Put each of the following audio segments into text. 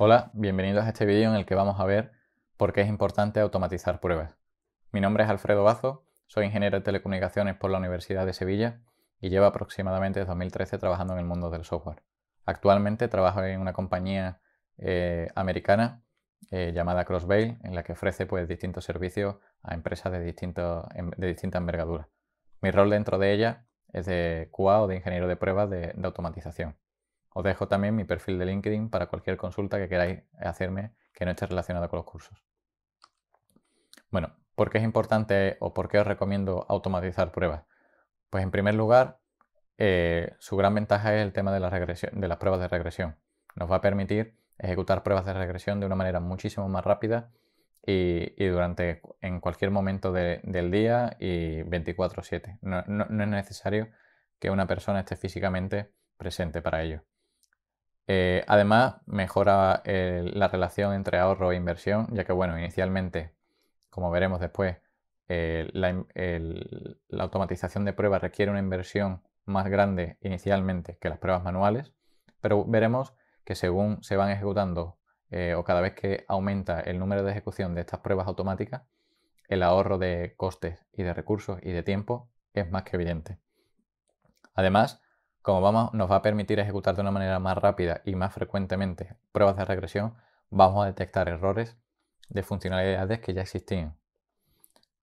Hola, bienvenidos a este vídeo en el que vamos a ver por qué es importante automatizar pruebas. Mi nombre es Alfredo Bazo, soy ingeniero de telecomunicaciones por la Universidad de Sevilla y llevo aproximadamente 2013 trabajando en el mundo del software. Actualmente trabajo en una compañía eh, americana eh, llamada Crossvale, en la que ofrece pues, distintos servicios a empresas de, distintas em, de distinta envergadura. Mi rol dentro de ella es de QA o de ingeniero de pruebas de automatización. Os dejo también mi perfil de LinkedIn para cualquier consulta que queráis hacerme que no esté relacionada con los cursos. Bueno, ¿por qué es importante o por qué os recomiendo automatizar pruebas? Pues en primer lugar, eh, su gran ventaja es el tema de, las pruebas de regresión. Nos va a permitir ejecutar pruebas de regresión de una manera muchísimo más rápida y, durante en cualquier momento del día y 24/7. no es necesario que una persona esté físicamente presente para ello. Eh, además, mejora eh, la relación entre ahorro e inversión, ya que, bueno, inicialmente, como veremos después, eh, la, la, automatización de pruebas requiere una inversión más grande inicialmente que las pruebas manuales, pero veremos que según se van ejecutando o cada vez que aumenta el número de ejecución de estas pruebas automáticas, el ahorro de costes y de recursos y de tiempo es más que evidente. Además, como vamos, nos va a permitir ejecutar de una manera más rápida y más frecuentemente pruebas de regresión, vamos a detectar errores de funcionalidades que ya existían.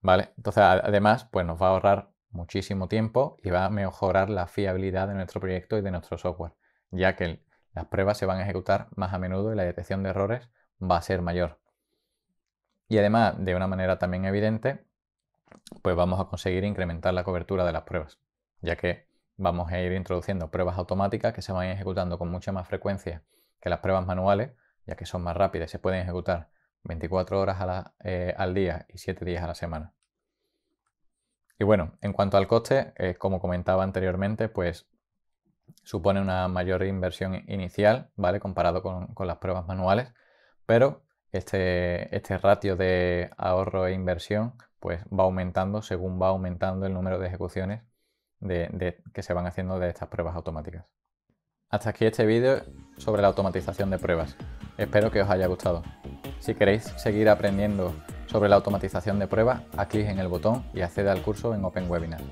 ¿Vale? Entonces, además, pues nos va a ahorrar muchísimo tiempo y va a mejorar la fiabilidad de nuestro proyecto y de nuestro software, ya que las pruebas se van a ejecutar más a menudo y la detección de errores va a ser mayor. Y además, de una manera también evidente, pues vamos a conseguir incrementar la cobertura de las pruebas, ya que vamos a ir introduciendo pruebas automáticas que se van ejecutando con mucha más frecuencia que las pruebas manuales, ya que son más rápidas se pueden ejecutar 24 horas eh, al día y 7 días a la semana. Y bueno, en cuanto al coste, eh, como comentaba anteriormente, pues supone una mayor inversión inicial, ¿vale? Comparado con, con las pruebas manuales, pero este, este, ratio de ahorro e inversión pues va aumentando según va aumentando el número de ejecuciones de, que se van haciendo de estas pruebas automáticas. Hasta aquí este vídeo sobre la automatización de pruebas. Espero que os haya gustado. Si queréis seguir aprendiendo sobre la automatización de pruebas, haz clic en el botón y accede al curso en Open Webinar.